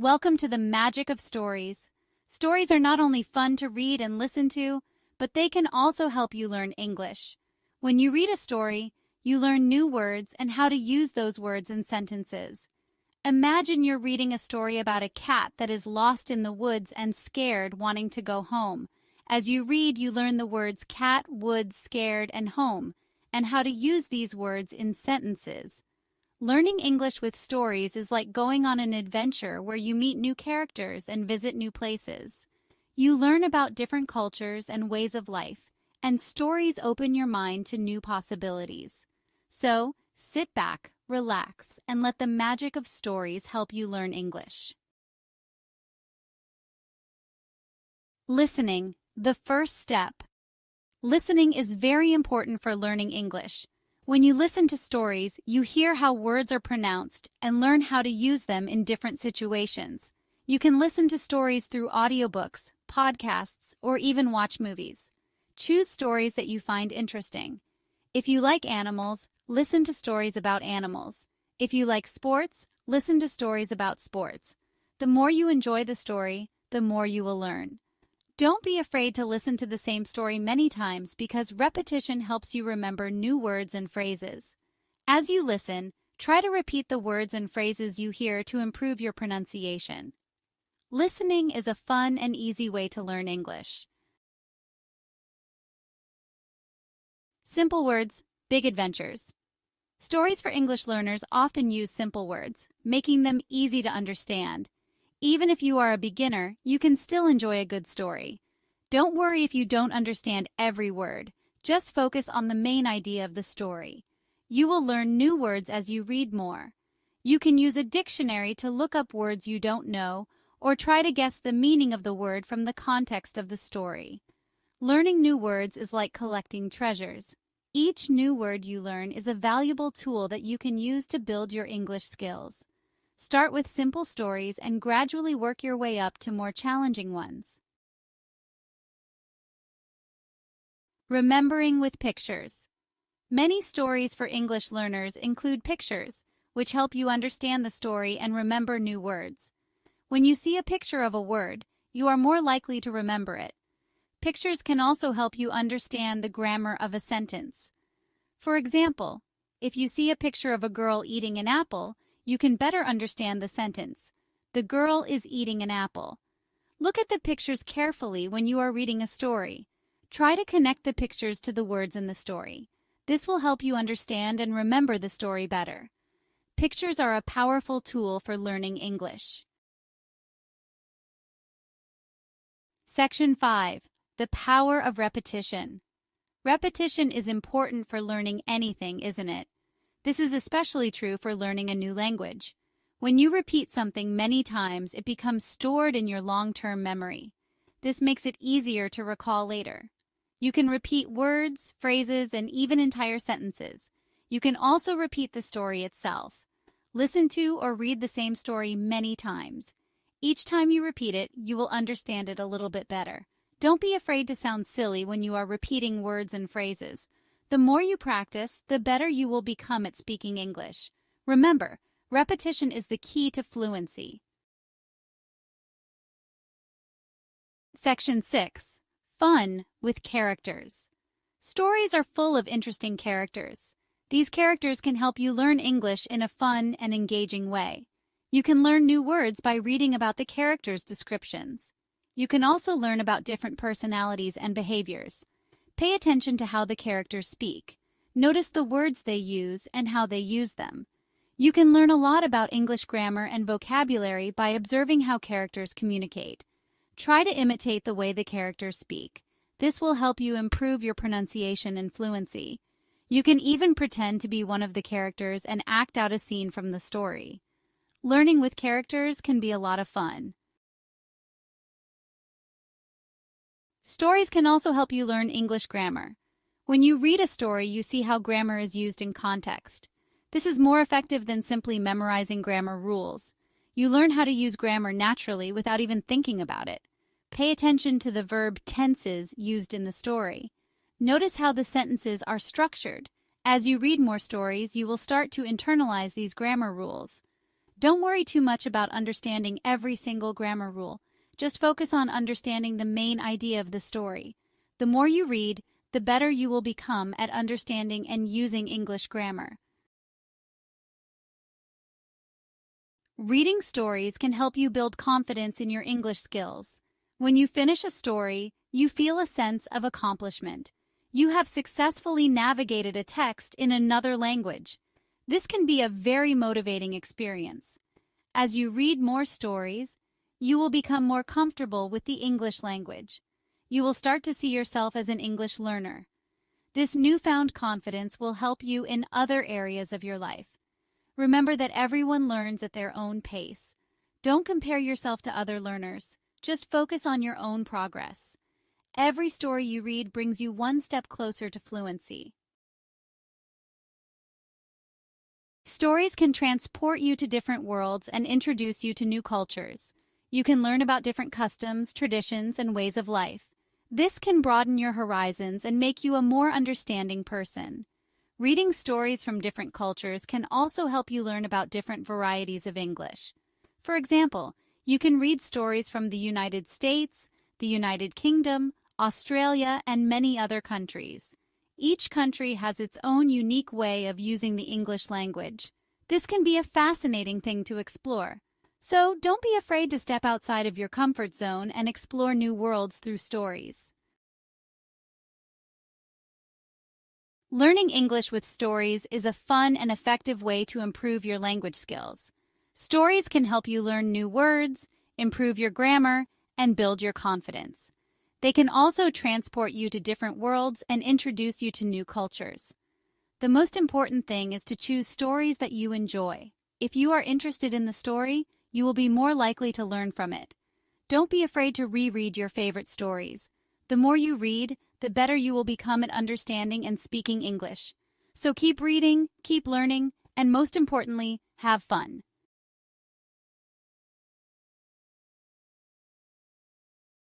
Welcome to the magic of stories. Stories are not only fun to read and listen to, but they can also help you learn English. When you read a story, you learn new words and how to use those words in sentences. Imagine you're reading a story about a cat that is lost in the woods and scared, wanting to go home. As you read, you learn the words cat, woods, scared, and home, and how to use these words in sentences. Learning English with stories is like going on an adventure where you meet new characters and visit new places. You learn about different cultures and ways of life, and stories open your mind to new possibilities. So, sit back, relax, and let the magic of stories help you learn English. Listening, the first step. Listening is very important for learning English. When you listen to stories, you hear how words are pronounced and learn how to use them in different situations. You can listen to stories through audiobooks, podcasts, or even watch movies. Choose stories that you find interesting. If you like animals, listen to stories about animals. If you like sports, listen to stories about sports. The more you enjoy the story, the more you will learn. Don't be afraid to listen to the same story many times because repetition helps you remember new words and phrases. As you listen, try to repeat the words and phrases you hear to improve your pronunciation. Listening is a fun and easy way to learn English. Simple words, big adventures. Stories for English learners often use simple words, making them easy to understand. Even if you are a beginner, you can still enjoy a good story. Don't worry if you don't understand every word. Just focus on the main idea of the story. You will learn new words as you read more. You can use a dictionary to look up words you don't know or try to guess the meaning of the word from the context of the story. Learning new words is like collecting treasures. Each new word you learn is a valuable tool that you can use to build your English skills. Start with simple stories and gradually work your way up to more challenging ones. Remembering with pictures. Many stories for English learners include pictures, which help you understand the story and remember new words. When you see a picture of a word, you are more likely to remember it. Pictures can also help you understand the grammar of a sentence. For example, if you see a picture of a girl eating an apple, you can better understand the sentence, The girl is eating an apple. Look at the pictures carefully when you are reading a story. Try to connect the pictures to the words in the story. This will help you understand and remember the story better. Pictures are a powerful tool for learning English. Section 5 The Power of Repetition. Repetition is important for learning anything, isn't it? This is especially true for learning a new language. When you repeat something many times, it becomes stored in your long-term memory. This makes it easier to recall later. You can repeat words, phrases, and even entire sentences. You can also repeat the story itself. Listen to or read the same story many times. Each time you repeat it, you will understand it a little bit better. Don't be afraid to sound silly when you are repeating words and phrases. The more you practice, the better you will become at speaking English. Remember, repetition is the key to fluency. Section 6 Fun with Characters Stories are full of interesting characters. These characters can help you learn English in a fun and engaging way. You can learn new words by reading about the characters' descriptions. You can also learn about different personalities and behaviors. Pay attention to how the characters speak. Notice the words they use and how they use them. You can learn a lot about English grammar and vocabulary by observing how characters communicate. Try to imitate the way the characters speak. This will help you improve your pronunciation and fluency. You can even pretend to be one of the characters and act out a scene from the story. Learning with characters can be a lot of fun. Stories can also help you learn English grammar. When you read a story, you see how grammar is used in context. This is more effective than simply memorizing grammar rules. You learn how to use grammar naturally without even thinking about it. Pay attention to the verb tenses used in the story. Notice how the sentences are structured. As you read more stories, you will start to internalize these grammar rules. Don't worry too much about understanding every single grammar rule. Just focus on understanding the main idea of the story. The more you read, the better you will become at understanding and using English grammar. Reading stories can help you build confidence in your English skills. When you finish a story, you feel a sense of accomplishment. You have successfully navigated a text in another language. This can be a very motivating experience. As you read more stories, you will become more comfortable with the English language. You will start to see yourself as an English learner. This newfound confidence will help you in other areas of your life. Remember that everyone learns at their own pace. Don't compare yourself to other learners. Just focus on your own progress. Every story you read brings you one step closer to fluency. Stories can transport you to different worlds and introduce you to new cultures. You can learn about different customs, traditions, and ways of life. This can broaden your horizons and make you a more understanding person. Reading stories from different cultures can also help you learn about different varieties of English. For example, you can read stories from the United States, the United Kingdom, Australia, and many other countries. Each country has its own unique way of using the English language. This can be a fascinating thing to explore. So don't be afraid to step outside of your comfort zone and explore new worlds through stories. Learning English with stories is a fun and effective way to improve your language skills. Stories can help you learn new words, improve your grammar, and build your confidence. They can also transport you to different worlds and introduce you to new cultures. The most important thing is to choose stories that you enjoy. If you are interested in the story, you will be more likely to learn from it. Don't be afraid to reread your favorite stories. The more you read, the better you will become at understanding and speaking English. So keep reading, keep learning, and most importantly, have fun.